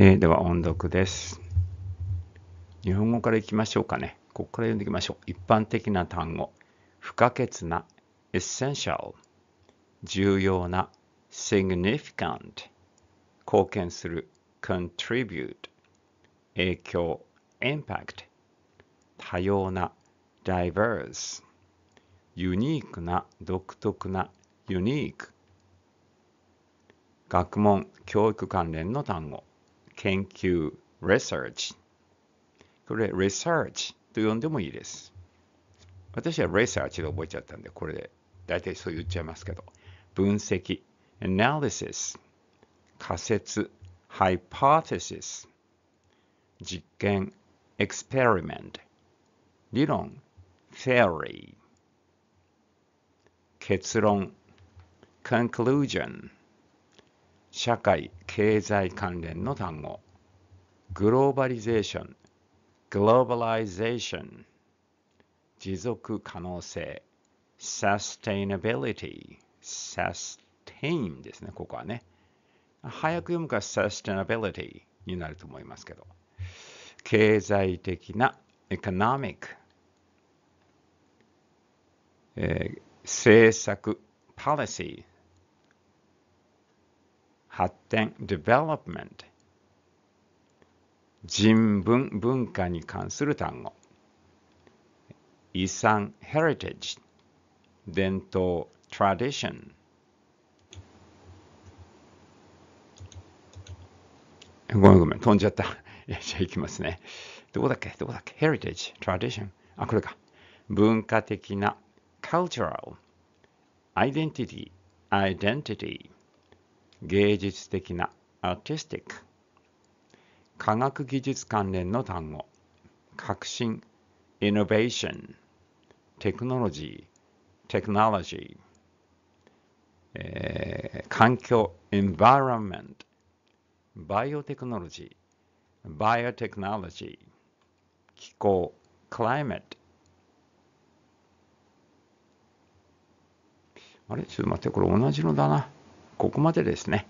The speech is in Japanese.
えー、では音読です。日本語からいきましょうかね。ここから読んでいきましょう。一般的な単語。不可欠な essential。重要な significant。貢献する contribute。影響 impact。多様な diverse。ユニークな独特な unique。学問、教育関連の単語。研究 research これ research と呼んでもいいです私は research で覚えちゃったんでこれで大体そう言っちゃいますけど分析 analysis 仮説 hypothesis 実験 experiment 理論 theory 結論 conclusion 社会、経済関連の単語。グローバリゼーション、グローバリゼーション。持続可能性、sustainability、sustain ですね、ここはね。早く読むかサ sustainability になると思いますけど。経済的な economic、えー、政策 policy 発展 development 人文文化に関する単語遺産 heritage 伝統 tradition ごめんごめん飛んじゃったじゃあ行きますねどこだっけどこだっけ heritage tradition あこれか文化的な cultural identity identity 芸術的な artistic 科学技術関連の単語革新 innovation テクノロジー technology えー、環境 environment バイオテクノロジー biotechnology 気候 climate あれちょっと待って、これ同じのだな。ここまでですね。